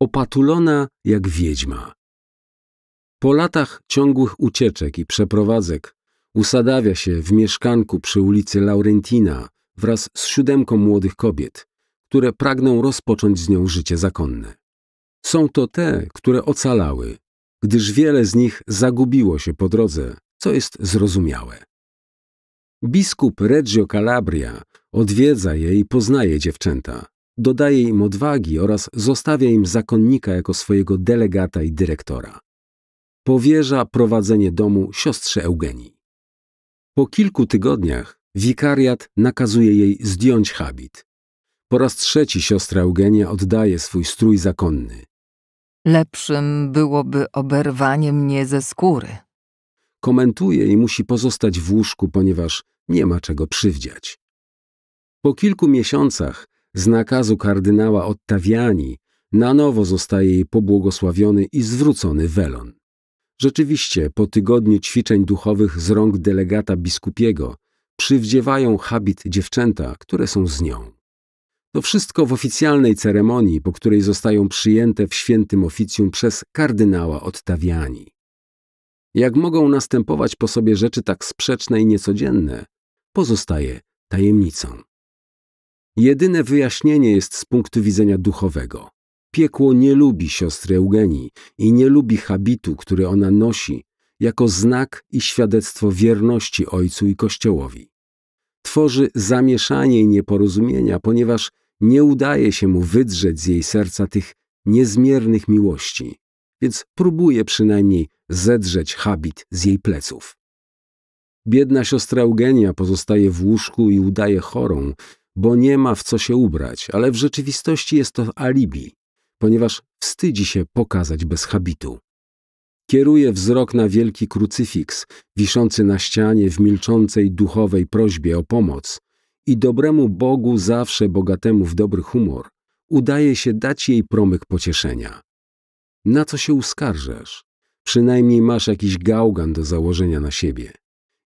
opatulona jak wiedźma. Po latach ciągłych ucieczek i przeprowadzek usadawia się w mieszkanku przy ulicy Laurentina wraz z siódemką młodych kobiet, które pragną rozpocząć z nią życie zakonne. Są to te, które ocalały, gdyż wiele z nich zagubiło się po drodze, co jest zrozumiałe. Biskup Reggio Calabria odwiedza je i poznaje dziewczęta dodaje im odwagi oraz zostawia im zakonnika jako swojego delegata i dyrektora. Powierza prowadzenie domu siostrze Eugenii. Po kilku tygodniach wikariat nakazuje jej zdjąć habit. Po raz trzeci siostra Eugenia oddaje swój strój zakonny. Lepszym byłoby oberwanie mnie ze skóry. Komentuje i musi pozostać w łóżku, ponieważ nie ma czego przywdziać. Po kilku miesiącach z nakazu kardynała Ottaviani na nowo zostaje jej pobłogosławiony i zwrócony welon. Rzeczywiście, po tygodniu ćwiczeń duchowych z rąk delegata biskupiego przywdziewają habit dziewczęta, które są z nią. To wszystko w oficjalnej ceremonii, po której zostają przyjęte w świętym oficjum przez kardynała Ottaviani. Jak mogą następować po sobie rzeczy tak sprzeczne i niecodzienne, pozostaje tajemnicą. Jedyne wyjaśnienie jest z punktu widzenia duchowego. Piekło nie lubi siostry Eugenii i nie lubi habitu, który ona nosi, jako znak i świadectwo wierności Ojcu i Kościołowi. Tworzy zamieszanie i nieporozumienia, ponieważ nie udaje się mu wydrzeć z jej serca tych niezmiernych miłości, więc próbuje przynajmniej zedrzeć habit z jej pleców. Biedna siostra Eugenia pozostaje w łóżku i udaje chorą, bo nie ma w co się ubrać, ale w rzeczywistości jest to alibi, ponieważ wstydzi się pokazać bez habitu. Kieruje wzrok na wielki krucyfiks, wiszący na ścianie w milczącej duchowej prośbie o pomoc i dobremu Bogu zawsze bogatemu w dobry humor udaje się dać jej promyk pocieszenia. Na co się uskarżasz? Przynajmniej masz jakiś gałgan do założenia na siebie.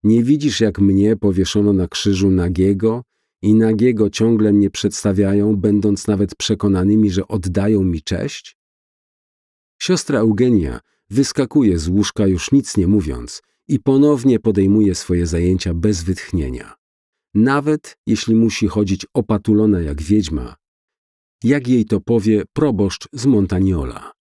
Nie widzisz, jak mnie powieszono na krzyżu nagiego i nagiego ciągle mnie przedstawiają, będąc nawet przekonanymi, że oddają mi cześć? Siostra Eugenia wyskakuje z łóżka już nic nie mówiąc i ponownie podejmuje swoje zajęcia bez wytchnienia. Nawet jeśli musi chodzić opatulona jak wiedźma, jak jej to powie proboszcz z Montaniola.